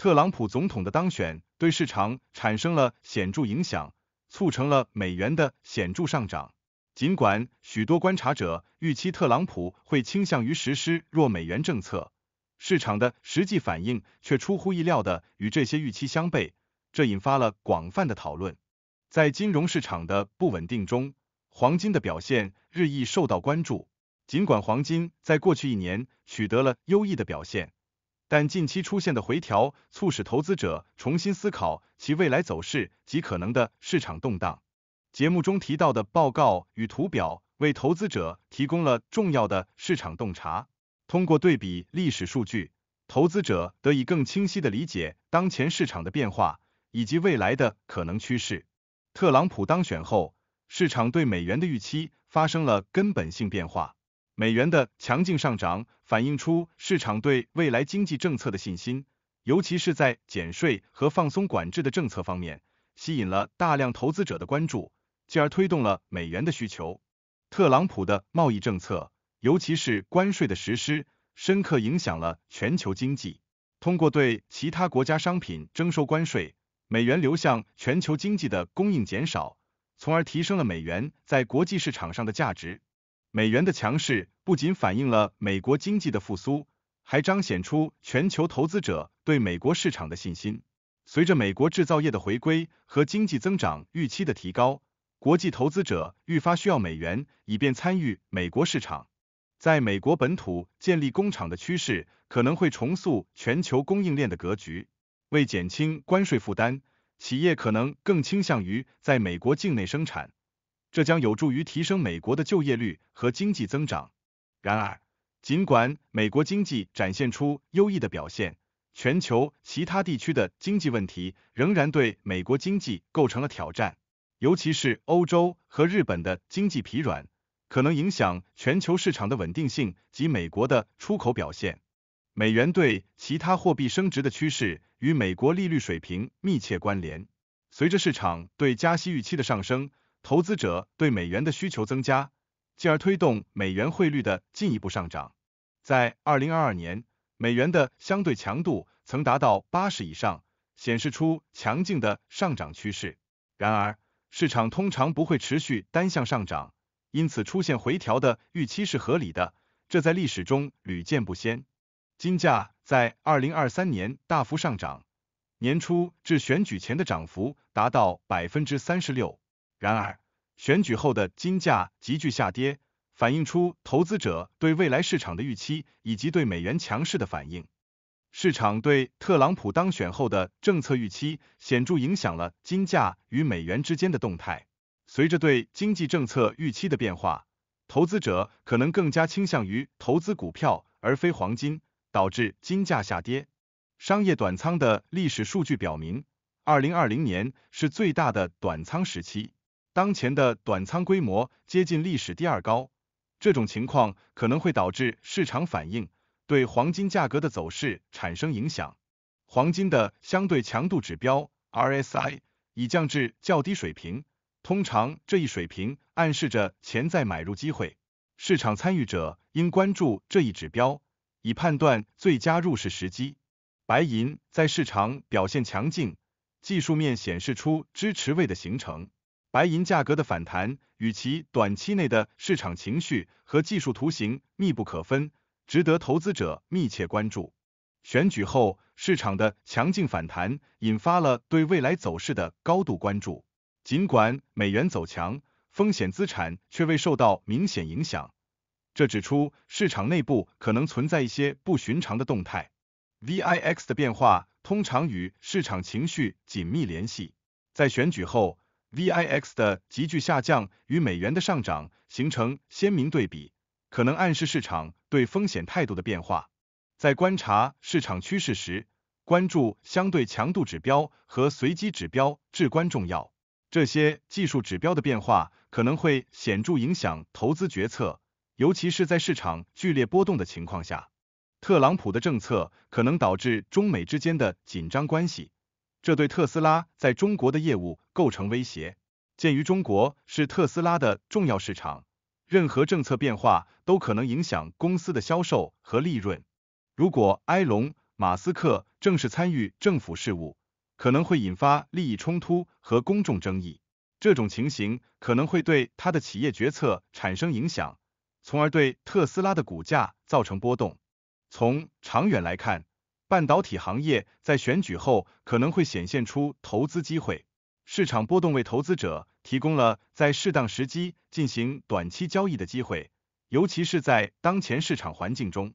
特朗普总统的当选对市场产生了显著影响，促成了美元的显著上涨。尽管许多观察者预期特朗普会倾向于实施弱美元政策，市场的实际反应却出乎意料的与这些预期相悖，这引发了广泛的讨论。在金融市场的不稳定中，黄金的表现日益受到关注。尽管黄金在过去一年取得了优异的表现。但近期出现的回调，促使投资者重新思考其未来走势及可能的市场动荡。节目中提到的报告与图表为投资者提供了重要的市场洞察。通过对比历史数据，投资者得以更清晰的理解当前市场的变化以及未来的可能趋势。特朗普当选后，市场对美元的预期发生了根本性变化。美元的强劲上涨反映出市场对未来经济政策的信心，尤其是在减税和放松管制的政策方面，吸引了大量投资者的关注，进而推动了美元的需求。特朗普的贸易政策，尤其是关税的实施，深刻影响了全球经济。通过对其他国家商品征收关税，美元流向全球经济的供应减少，从而提升了美元在国际市场上的价值。美元的强势不仅反映了美国经济的复苏，还彰显出全球投资者对美国市场的信心。随着美国制造业的回归和经济增长预期的提高，国际投资者愈发需要美元以便参与美国市场。在美国本土建立工厂的趋势可能会重塑全球供应链的格局。为减轻关税负担，企业可能更倾向于在美国境内生产。这将有助于提升美国的就业率和经济增长。然而，尽管美国经济展现出优异的表现，全球其他地区的经济问题仍然对美国经济构成了挑战。尤其是欧洲和日本的经济疲软，可能影响全球市场的稳定性及美国的出口表现。美元对其他货币升值的趋势与美国利率水平密切关联。随着市场对加息预期的上升，投资者对美元的需求增加，进而推动美元汇率的进一步上涨。在二零二二年，美元的相对强度曾达到八十以上，显示出强劲的上涨趋势。然而，市场通常不会持续单向上涨，因此出现回调的预期是合理的，这在历史中屡见不鲜。金价在二零二三年大幅上涨，年初至选举前的涨幅达到百分之三十六。然而，选举后的金价急剧下跌，反映出投资者对未来市场的预期以及对美元强势的反应。市场对特朗普当选后的政策预期显著影响了金价与美元之间的动态。随着对经济政策预期的变化，投资者可能更加倾向于投资股票而非黄金，导致金价下跌。商业短仓的历史数据表明，2020年是最大的短仓时期。当前的短仓规模接近历史第二高，这种情况可能会导致市场反应对黄金价格的走势产生影响。黄金的相对强度指标 RSI 已降至较低水平，通常这一水平暗示着潜在买入机会。市场参与者应关注这一指标，以判断最佳入市时机。白银在市场表现强劲，技术面显示出支持位的形成。白银价格的反弹与其短期内的市场情绪和技术图形密不可分，值得投资者密切关注。选举后市场的强劲反弹引发了对未来走势的高度关注。尽管美元走强，风险资产却未受到明显影响，这指出市场内部可能存在一些不寻常的动态。VIX 的变化通常与市场情绪紧密联系，在选举后。VIX 的急剧下降与美元的上涨形成鲜明对比，可能暗示市场对风险态度的变化。在观察市场趋势时，关注相对强度指标和随机指标至关重要。这些技术指标的变化可能会显著影响投资决策，尤其是在市场剧烈波动的情况下。特朗普的政策可能导致中美之间的紧张关系，这对特斯拉在中国的业务。构成威胁。鉴于中国是特斯拉的重要市场，任何政策变化都可能影响公司的销售和利润。如果埃隆·马斯克正式参与政府事务，可能会引发利益冲突和公众争议。这种情形可能会对他的企业决策产生影响，从而对特斯拉的股价造成波动。从长远来看，半导体行业在选举后可能会显现出投资机会。市场波动为投资者提供了在适当时机进行短期交易的机会，尤其是在当前市场环境中。